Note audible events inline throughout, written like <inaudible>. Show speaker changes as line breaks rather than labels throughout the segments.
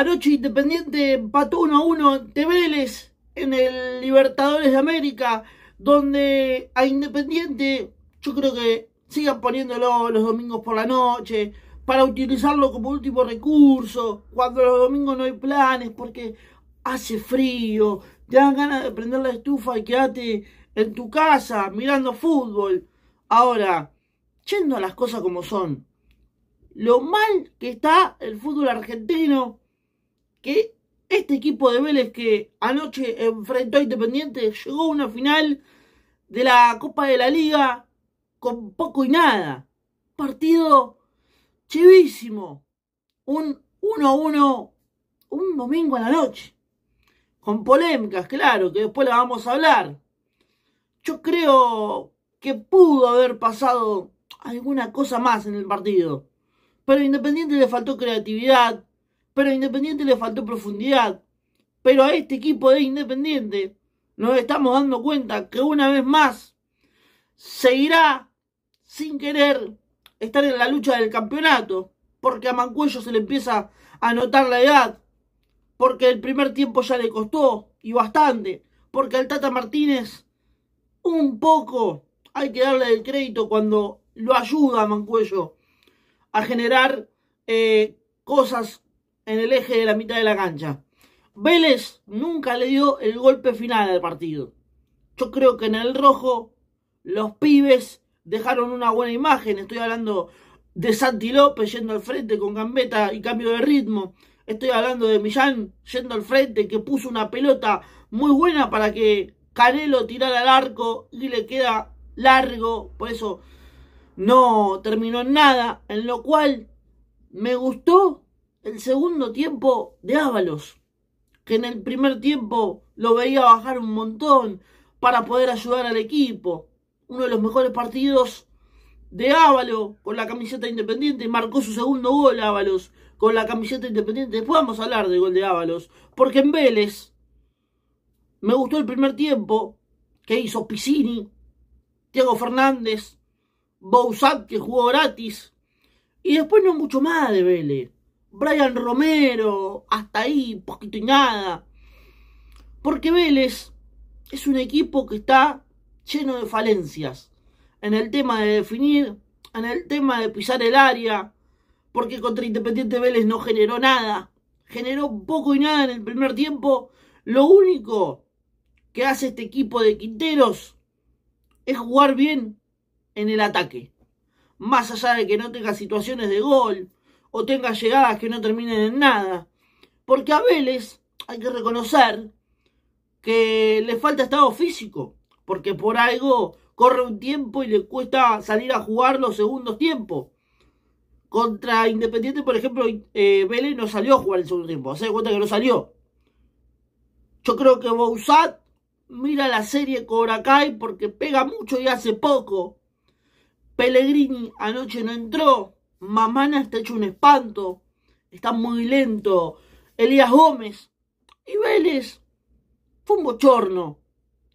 Anoche Independiente empató 1 a 1 en Vélez en el Libertadores de América, donde a Independiente yo creo que sigan poniéndolo los domingos por la noche para utilizarlo como último recurso, cuando los domingos no hay planes, porque hace frío, te dan ganas de prender la estufa y quedarte en tu casa mirando fútbol. Ahora, yendo a las cosas como son, lo mal que está el fútbol argentino que este equipo de Vélez que anoche enfrentó a Independiente llegó a una final de la Copa de la Liga con poco y nada. Partido chivísimo. Un 1-1 un domingo a la noche. Con polémicas, claro, que después la vamos a hablar. Yo creo que pudo haber pasado alguna cosa más en el partido. Pero a Independiente le faltó creatividad, pero a Independiente le faltó profundidad. Pero a este equipo de Independiente nos estamos dando cuenta que una vez más seguirá sin querer estar en la lucha del campeonato, porque a Mancuello se le empieza a notar la edad, porque el primer tiempo ya le costó y bastante, porque al Tata Martínez un poco hay que darle el crédito cuando lo ayuda a Mancuello a generar eh, cosas en el eje de la mitad de la cancha. Vélez nunca le dio el golpe final al partido. Yo creo que en el rojo los pibes dejaron una buena imagen. Estoy hablando de Santi López yendo al frente con gambeta y cambio de ritmo. Estoy hablando de Millán yendo al frente que puso una pelota muy buena para que Canelo tirara al arco y le queda largo. Por eso no terminó en nada. En lo cual me gustó el segundo tiempo de Ávalos, que en el primer tiempo lo veía bajar un montón para poder ayudar al equipo. Uno de los mejores partidos de Ábalos con la camiseta independiente, marcó su segundo gol Ávalos con la camiseta independiente. Después vamos a hablar del gol de Ávalos, porque en Vélez me gustó el primer tiempo que hizo Piscini, Diego Fernández, Bouzat que jugó gratis, y después no mucho más de Vélez. Brian Romero, hasta ahí, poquito y nada. Porque Vélez es un equipo que está lleno de falencias en el tema de definir, en el tema de pisar el área, porque contra Independiente Vélez no generó nada, generó poco y nada en el primer tiempo. Lo único que hace este equipo de Quinteros es jugar bien en el ataque. Más allá de que no tenga situaciones de gol, tenga llegadas que no terminen en nada. Porque a Vélez hay que reconocer que le falta estado físico, porque por algo corre un tiempo y le cuesta salir a jugar los segundos tiempos. Contra Independiente, por ejemplo, eh, Vélez no salió a jugar el segundo tiempo, se cuenta que no salió. Yo creo que Bouzat mira la serie Kai porque pega mucho y hace poco. Pellegrini anoche no entró. Mamana está hecho un espanto. Está muy lento. Elías Gómez. Y Vélez. Fue un bochorno.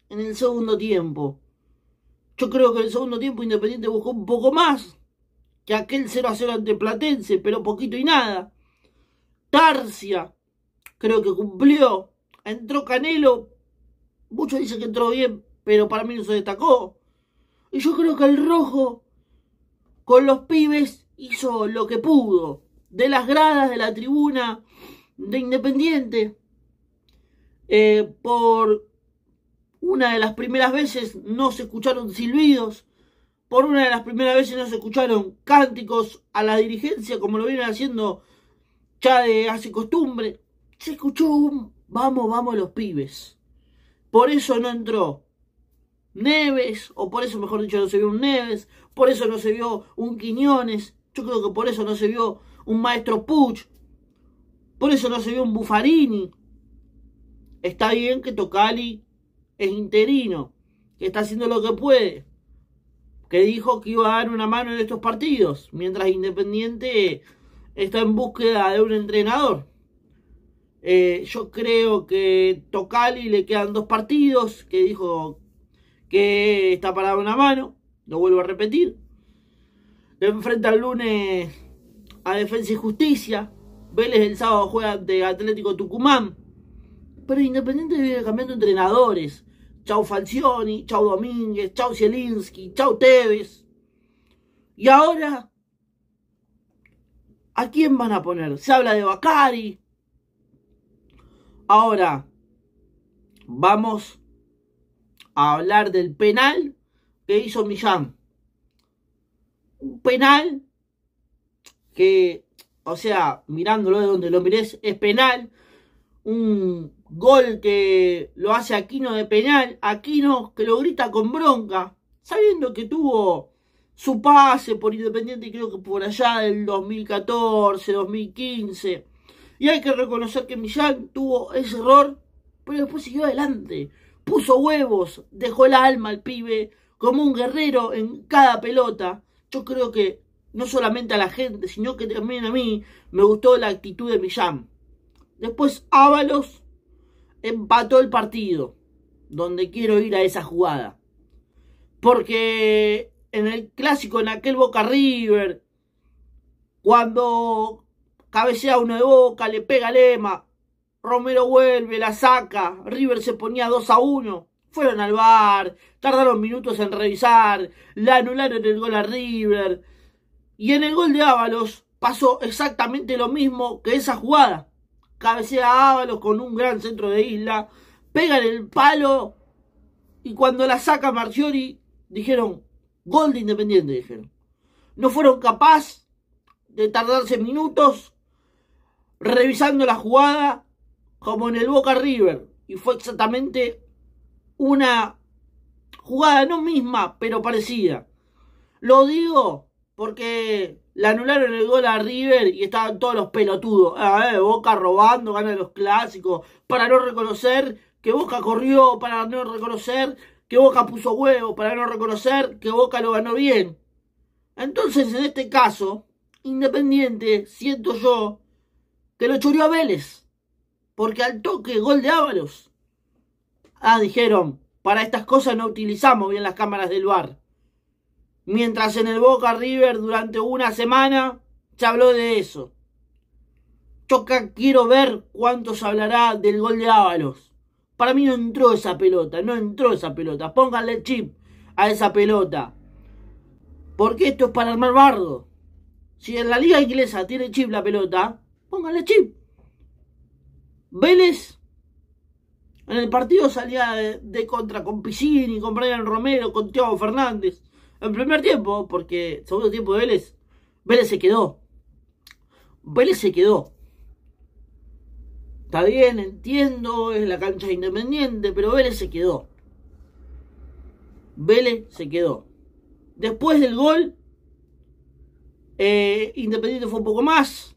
En el segundo tiempo. Yo creo que en el segundo tiempo Independiente buscó un poco más que aquel 0 a 0 ante Platense, pero poquito y nada. Tarcia, creo que cumplió. Entró Canelo, muchos dicen que entró bien, pero para mí no se destacó. Y yo creo que el rojo, con los pibes, hizo lo que pudo, de las gradas, de la tribuna, de Independiente, eh, por una de las primeras veces no se escucharon silbidos, por una de las primeras veces no se escucharon cánticos a la dirigencia como lo vienen haciendo ya de hace costumbre, se escuchó un vamos, vamos los pibes. Por eso no entró Neves, o por eso mejor dicho no se vio un Neves, por eso no se vio un Quiñones, yo creo que por eso no se vio un maestro Puch. Por eso no se vio un Buffarini. Está bien que Tocali es interino, que está haciendo lo que puede, que dijo que iba a dar una mano en estos partidos, mientras Independiente está en búsqueda de un entrenador. Eh, yo creo que Tocali le quedan dos partidos, que dijo que está parado una mano, lo vuelvo a repetir, enfrenta el lunes a Defensa y Justicia. Vélez el sábado juega de Atlético Tucumán. Pero Independiente viene cambiando entrenadores. Chau Falcioni, chau Domínguez, chau Zielinski, chau Tevez. Y ahora, ¿a quién van a poner? Se habla de Bacari. Ahora, vamos a hablar del penal que hizo Millán un penal que, o sea, mirándolo de donde lo mires, es penal. Un gol que lo hace Aquino de penal. Aquino que lo grita con bronca, sabiendo que tuvo su pase por Independiente, creo que por allá del 2014, 2015. Y hay que reconocer que Millán tuvo ese error, pero después siguió adelante. Puso huevos, dejó el alma al pibe, como un guerrero en cada pelota yo creo que no solamente a la gente, sino que también a mí me gustó la actitud de Millán. Después Ábalos empató el partido, donde quiero ir a esa jugada. Porque en el clásico, en aquel Boca River, cuando cabecea uno de Boca, le pega Lema, Romero vuelve, la saca, River se ponía 2 a 1 fueron al bar, tardaron minutos en revisar, la anularon el gol a River. Y en el gol de Ábalos pasó exactamente lo mismo que esa jugada. Cabecea Ábalos con un gran centro de isla, Pegan el palo y cuando la saca Marchiori dijeron, gol de Independiente, dijeron. No fueron capaces de tardarse minutos revisando la jugada como en el Boca River. Y fue exactamente una jugada no misma, pero parecida. Lo digo porque la anularon el gol a River y estaban todos los pelotudos. ver, ah, eh, Boca robando, gana los clásicos, para no reconocer que Boca corrió, para no reconocer que Boca puso huevo, para no reconocer que Boca lo ganó bien. Entonces, en este caso, Independiente, siento yo, que lo churió a Vélez. Porque al toque, gol de Ábalos. Ah, dijeron, para estas cosas no utilizamos bien las cámaras del bar. Mientras en el Boca River durante una semana se habló de eso. Choca, quiero ver cuánto se hablará del gol de Ábalos. Para mí no entró esa pelota, no entró esa pelota. Pónganle chip a esa pelota. Porque esto es para armar bardo. Si en la liga inglesa tiene chip la pelota, pónganle chip. Vélez en el partido salía de, contra con Piscini, con Brian Romero, con Thiago Fernández. En primer tiempo, porque segundo tiempo de Vélez, Vélez se quedó. Vélez se quedó. Está bien, entiendo, es la cancha independiente, pero Vélez se quedó. Vélez se quedó. Después del gol, eh, Independiente fue un poco más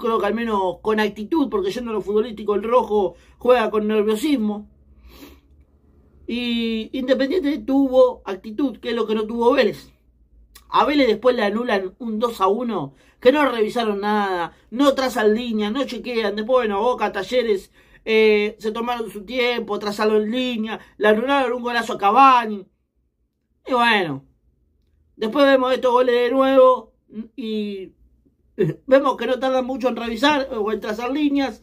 creo que al menos con actitud, porque yendo a lo futbolístico el rojo juega con nerviosismo. Y Independiente tuvo actitud, que es lo que no tuvo Vélez. A Vélez después le anulan un 2 a 1, que no revisaron nada, no trazan línea no chequean. Después, bueno, Boca, Talleres, eh, se tomaron su tiempo, trazaron línea, le anularon un golazo a Cavani. Y bueno, después vemos estos goles de nuevo y <laughs> Vemos que no tardan mucho en revisar o en trazar líneas.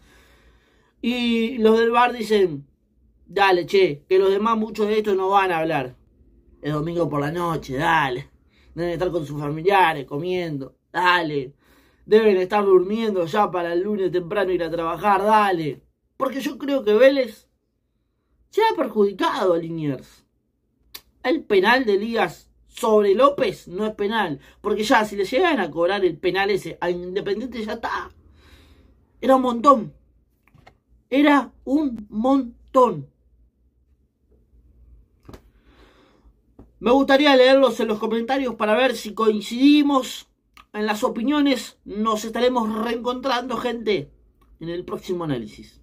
Y los del bar dicen, dale, che, que los demás muchos de estos no van a hablar. El domingo por la noche, dale. Deben estar con sus familiares, comiendo, dale. Deben estar durmiendo ya para el lunes temprano ir a trabajar, dale. Porque yo creo que Vélez se ha perjudicado a Liniers. El penal de Ligas sobre López no es penal. Porque ya, si le llegan a cobrar el penal ese a Independiente, ya está. Era un montón. Era un montón. Me gustaría leerlos en los comentarios para ver si coincidimos en las opiniones. Nos estaremos reencontrando, gente, en el próximo análisis.